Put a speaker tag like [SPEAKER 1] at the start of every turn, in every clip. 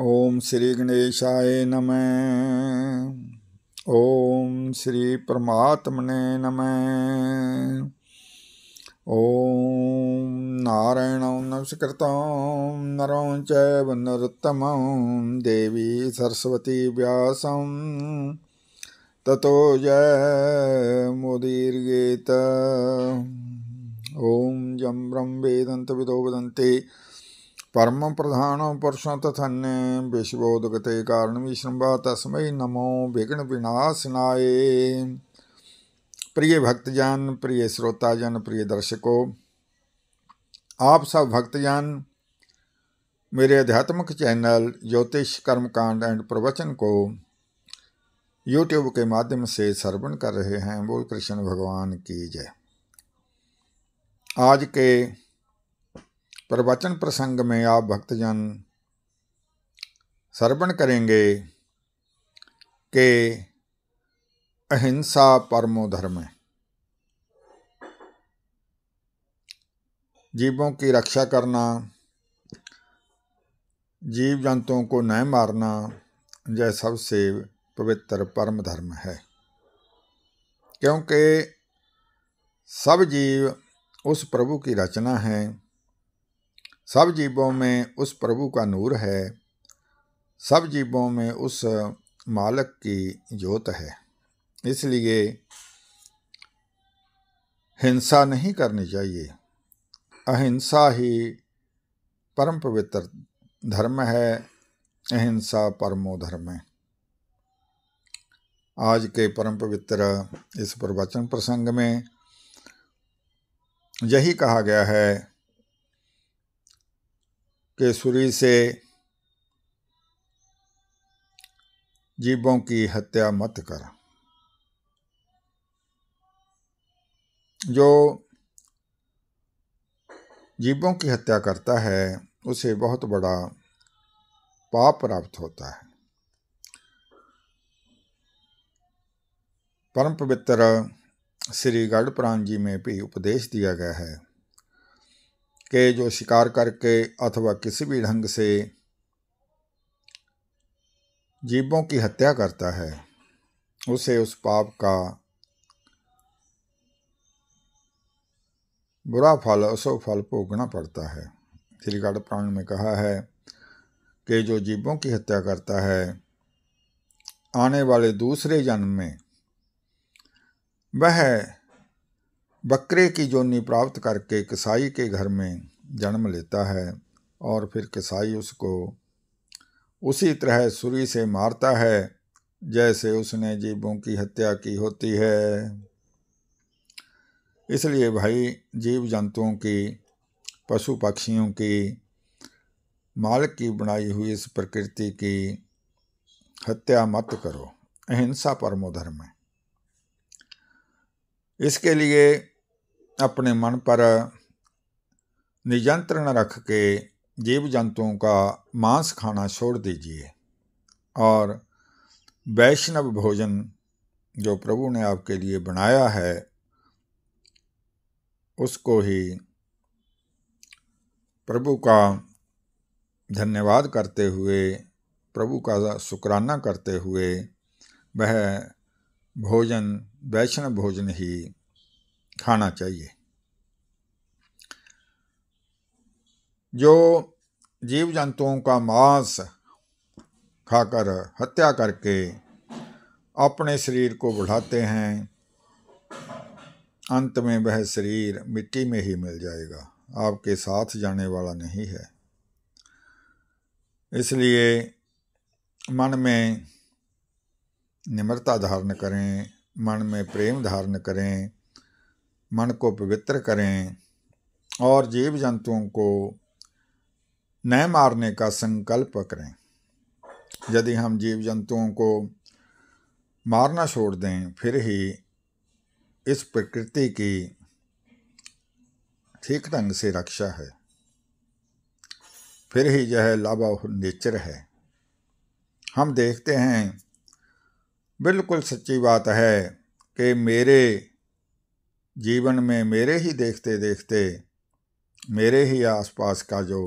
[SPEAKER 1] ओम श्री गणेशाय नमः ओम श्री परमात्मने नम ॐ नारायण नमस्कृत नरं च देवी सरस्वती व्यासं ततो जयमुदीर्येत ॐ जं ब्रं वेदन्तविदो वदन्ति परम प्रधानों पुरुषों तथन्य विश्वोदगते कारण विश्रम्भा तस्मय नमो विघ्न विनाशनाये प्रिय भक्तजन प्रिय श्रोताजन प्रिय दर्शकों आप सब भक्तजन मेरे आध्यात्मिक चैनल ज्योतिष कर्मकांड एंड प्रवचन को यूट्यूब के माध्यम से श्रवण कर रहे हैं बोल कृष्ण भगवान की जय आज के प्रवचन प्रसंग में आप भक्तजन श्रवण करेंगे कि अहिंसा परमो धर्म है जीवों की रक्षा करना जीव जंतुओं को न मारना यह सबसे पवित्र परम धर्म है क्योंकि सब जीव उस प्रभु की रचना है सब जीवों में उस प्रभु का नूर है सब जीवों में उस मालक की जोत है इसलिए हिंसा नहीं करनी चाहिए अहिंसा ही परम पवित्र धर्म है अहिंसा परमो धर्म है आज के परम पवित्र इस प्रवचन प्रसंग में यही कहा गया है केसुरी से जीवों की हत्या मत कर जो जीवों की हत्या करता है उसे बहुत बड़ा पाप प्राप्त होता है परम पवित्र श्री गढ़ पुराण जी में भी उपदेश दिया गया है के जो शिकार करके अथवा किसी भी ढंग से जीवों की हत्या करता है उसे उस पाप का बुरा फल असो फल भोगना पड़ता है श्रीगढ़ प्राण में कहा है कि जो जीवों की हत्या करता है आने वाले दूसरे जन्म में वह बकरे की जोनी प्राप्त करके कसाई के घर में जन्म लेता है और फिर कसाई उसको उसी तरह सुरी से मारता है जैसे उसने जीवों की हत्या की होती है इसलिए भाई जीव जंतुओं की पशु पक्षियों की मालिक की बनाई हुई इस प्रकृति की हत्या मत करो अहिंसा परमो धर्म है इसके लिए अपने मन पर नियंत्रण रख के जीव जंतुओं का मांस खाना छोड़ दीजिए और वैष्णव भोजन जो प्रभु ने आपके लिए बनाया है उसको ही प्रभु का धन्यवाद करते हुए प्रभु का शुक्राना करते हुए वह भोजन वैष्णव भोजन ही खाना चाहिए जो जीव जंतुओं का मांस खाकर हत्या करके अपने शरीर को बढ़ाते हैं अंत में वह शरीर मिट्टी में ही मिल जाएगा आपके साथ जाने वाला नहीं है इसलिए मन में निम्रता धारण करें मन में प्रेम धारण करें मन को पवित्र करें और जीव जंतुओं को न मारने का संकल्प करें यदि हम जीव जंतुओं को मारना छोड़ दें फिर ही इस प्रकृति की ठीक ढंग से रक्षा है फिर ही यह लव ऑफ नेचर है हम देखते हैं बिल्कुल सच्ची बात है कि मेरे जीवन में मेरे ही देखते देखते मेरे ही आसपास का जो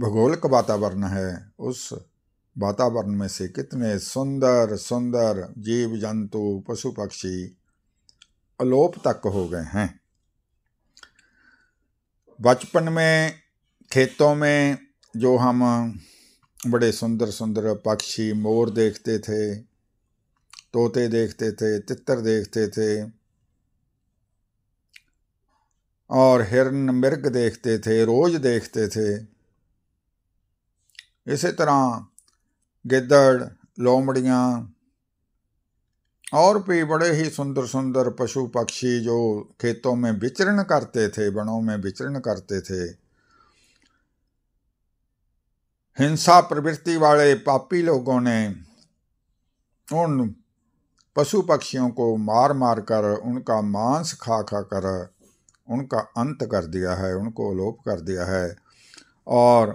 [SPEAKER 1] भौगोलिक वातावरण है उस वातावरण में से कितने सुंदर सुंदर जीव जंतु पशु पक्षी अलोप तक हो गए हैं बचपन में खेतों में जो हम बड़े सुंदर सुंदर पक्षी मोर देखते थे तोते देखते थे तितर देखते थे और हिरन मृग देखते थे रोज देखते थे इसी तरह गिद्दड़ लोमड़ियाँ और भी बड़े ही सुंदर सुंदर पशु पक्षी जो खेतों में विचरण करते थे वनों में विचरण करते थे हिंसा प्रवृत्ति वाले पापी लोगों ने उन पशु पक्षियों को मार मार कर उनका मांस खा खा कर उनका अंत कर दिया है उनको लोप कर दिया है और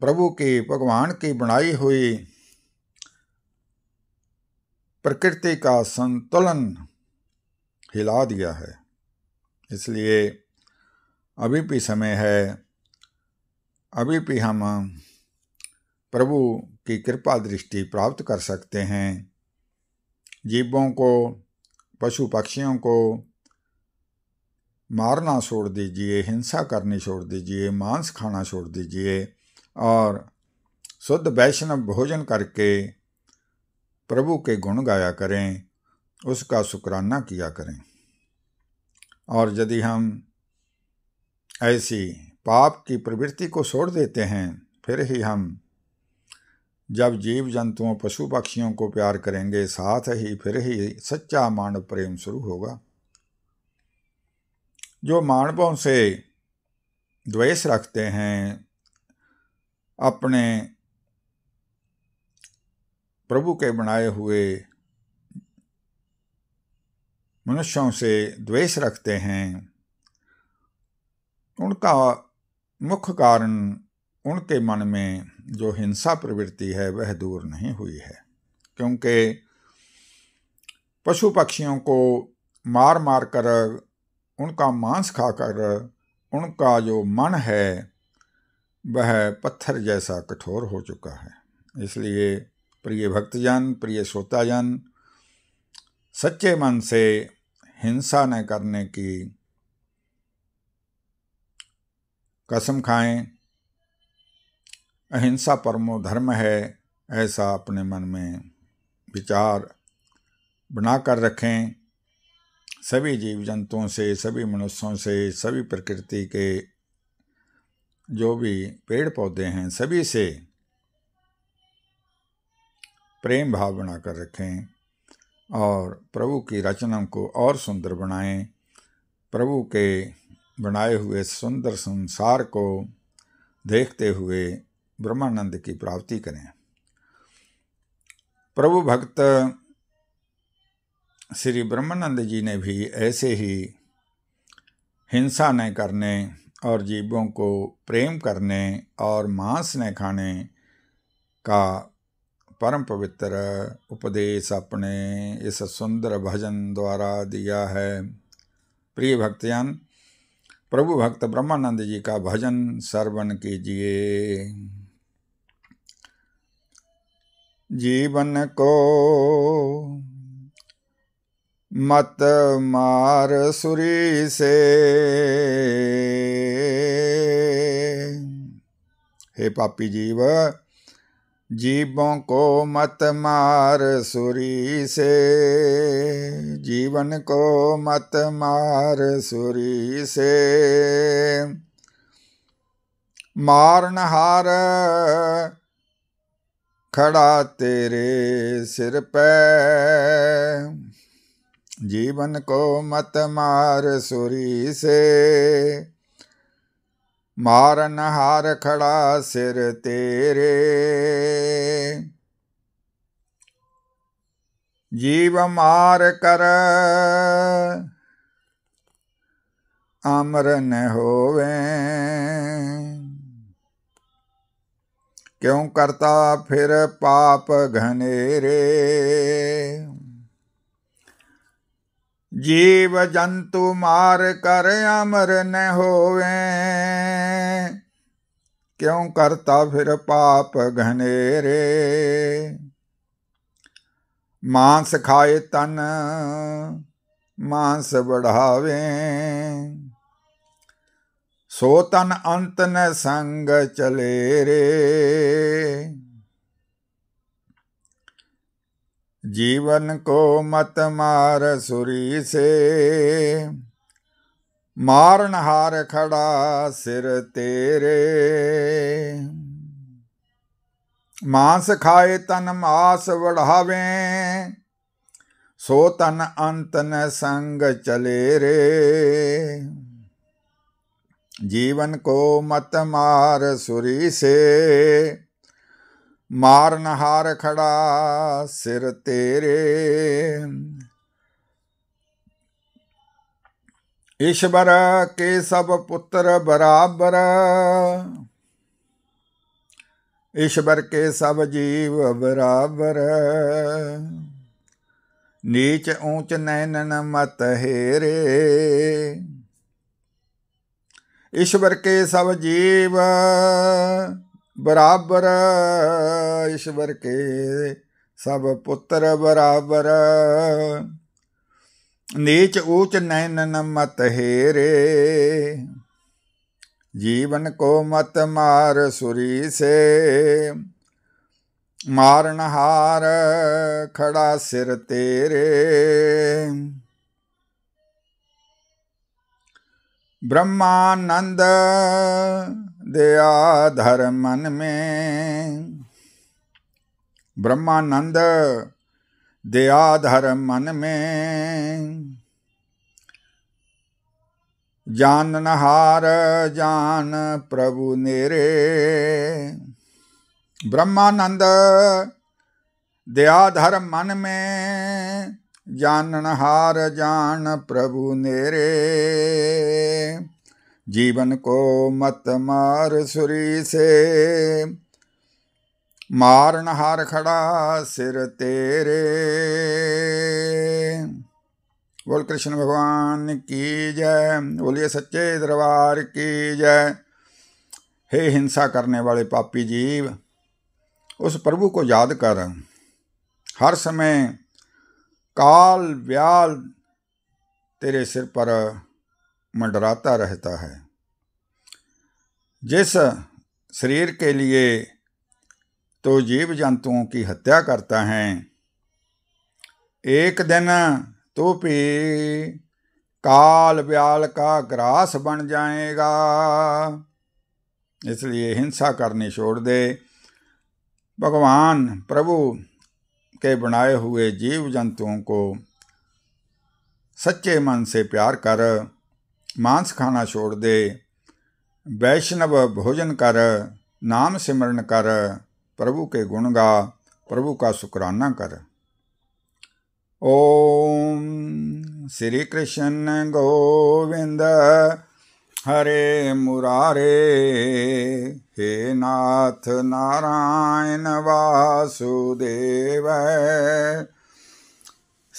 [SPEAKER 1] प्रभु की भगवान की बनाई हुई प्रकृति का संतुलन हिला दिया है इसलिए अभी भी समय है अभी भी हम प्रभु की कृपा दृष्टि प्राप्त कर सकते हैं जीवों को पशु पक्षियों को मारना छोड़ दीजिए हिंसा करनी छोड़ दीजिए मांस खाना छोड़ दीजिए और शुद्ध वैष्णव भोजन करके प्रभु के गुण गाया करें उसका शुक्राना किया करें और यदि हम ऐसी पाप की प्रवृत्ति को छोड़ देते हैं फिर ही हम जब जीव जंतुओं पशु पक्षियों को प्यार करेंगे साथ ही फिर ही सच्चा मानव प्रेम शुरू होगा जो मानवों से द्वेष रखते हैं अपने प्रभु के बनाए हुए मनुष्यों से द्वेष रखते हैं उनका मुख्य कारण उनके मन में जो हिंसा प्रवृत्ति है वह दूर नहीं हुई है क्योंकि पशु पक्षियों को मार मार कर उनका मांस खाकर उनका जो मन है वह पत्थर जैसा कठोर हो चुका है इसलिए प्रिय भक्तजन प्रिय श्रोताजन सच्चे मन से हिंसा न करने की कसम खाएं अहिंसा परमो धर्म है ऐसा अपने मन में विचार बनाकर रखें सभी जीव जंतुओं से सभी मनुष्यों से सभी प्रकृति के जो भी पेड़ पौधे हैं सभी से प्रेम भाव बना कर रखें और प्रभु की रचना को और सुंदर बनाएं प्रभु के बनाए हुए सुंदर संसार को देखते हुए ब्रह्मानंद की प्राप्ति करें प्रभु भक्त श्री ब्रह्मानंद जी ने भी ऐसे ही हिंसा न करने और जीवों को प्रेम करने और मांस न खाने का परम पवित्र उपदेश अपने इस सुंदर भजन द्वारा दिया है प्रिय भक्तियान प्रभु भक्त ब्रह्मानंद जी का भजन श्रवण कीजिए जीवन को मत मार सुरी से हे पापी जीव जीवों को मत मार सुरी से जीवन को मत मार सुरी से हार खड़ा तेरे सिर पर जीवन को मत मार सुरी से मारन हार खड़ा सिर तेरे जीव मार कर अमरन होवे क्यों करता फिर पाप घनेरे ਜੀਵ ਜੰਤੂ ਮਾਰ ਕਰ ਅਮਰ ਨ ਹੋਵੇ ਕਿਉ ਕਰਤਾ ਫਿਰ ਪਾਪ ਘਨੇਰੇ ਮਾਂਸ ਖਾਏ ਤਨ ਮਾਂਸ ਵਢਾਵੇ ਸੋ ਤਨ ਅੰਤ ਨ ਸੰਗ ਚਲੇ ਰੇ ਜੀਵਨ ਕੋ ਮਤ ਮਾਰ ਸੁਰੀ ਸੇ ਮਾਰਨ ਹਾਰ ਖੜਾ ਸਿਰ ਤੇਰੇ ਮਾਸ ਖਾਏ ਤਨ ਮਾਸ ਵੜਾਵੇ ਸੋ ਤਨ ਅੰਤ ਨ ਸੰਗ ਚਲੇ ਰੇ ਜੀਵਨ ਕੋ ਮਤ ਮਾਰ ਸੁਰੀ ਸੇ ਮਾਰ ਹਾਰ ਖੜਾ ਸਿਰ ਤੇਰੇ ਈਸ਼ਵਰ ਕੇ ਸਭ ਪੁੱਤਰ ਬਰਾਬਰ ਈਸ਼ਵਰ ਕੇ ਸਭ ਜੀਵ ਬਰਾਬਰ ਨੀਚ ਊਚ ਨੈਨਨ ਮਤ ਹੇਰੇ ਈਸ਼ਵਰ ਕੇ ਸਭ ਜੀਵ बराबर ईश्वर के सब पुत्र बराबर नीच ऊच नैनन मत हेरे जीवन को मत मार सुरी से मारनहार खड़ा सिर तेरे ब्रह्मानंद दया धर्मन मन में ब्रह्मानंद दयाधर मन में जाननहार जान प्रभु नेरे ब्रह्मानंद दयाधर मन में जाननहार जान प्रभु नेरे जीवन को मत मार सुरी से मारन हार खड़ा सिर तेरे बोल कृष्ण भगवान की जय बोलिए सच्चे दरबार की जय हे हिंसा करने वाले पापी जीव उस प्रभु को याद कर हर समय काल व्याल तेरे सिर पर मंडराता रहता है जिस शरीर के लिए तो जीव जंतुओं की हत्या करता है एक दिन तो भी काल ब्याल का ग्रास बन जाएगा इसलिए हिंसा करनी छोड़ दे भगवान प्रभु के बनाए हुए जीव जंतुओं को सच्चे मन से प्यार कर मांस खाना छोड़ दे वैष्णव भोजन कर नाम सिमरण कर प्रभु के गुण गा प्रभु का शुकराना कर ओम श्री कृष्ण गोविंद हरे मुरारे हे नाथ नारायण वासुदेव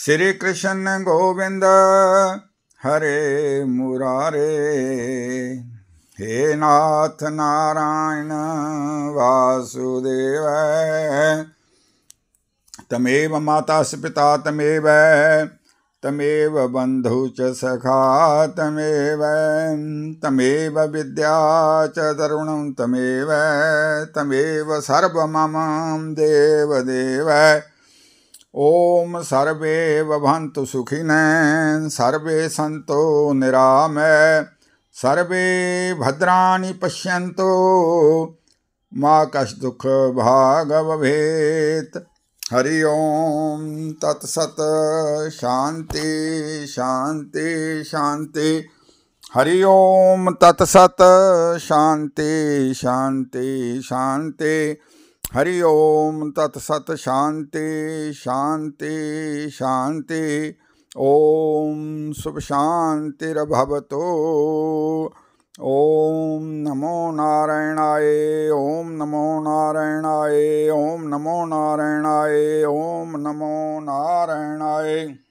[SPEAKER 1] श्री कृष्ण गोविंद हरे मुरारे हे नाथ नारायण वासुदेव तमेव माता से पिता तमेव तमेव बंधु च सखा तमेव तमेव विद्या च तरुणं तमेव तमेव सर्वमम देवदेव ॐ सर्वे भवन्तु सुखिनः सर्वे सन्तो निरामय सर्वे भद्रा पश्यन्तो मा कश्दुःखभागवभेत् हरि ओं तत्सत शांति शांति शांति हरि ओं तत्सत शांति शांति शांति हरि ओं शांति शांति शांति, शांति ॐ शुभशान्तिरभवतो ॐ नमो नारायणाय ॐ नमो नारायणाय ॐ नमो नारायणाय ॐ नमो नारायणाय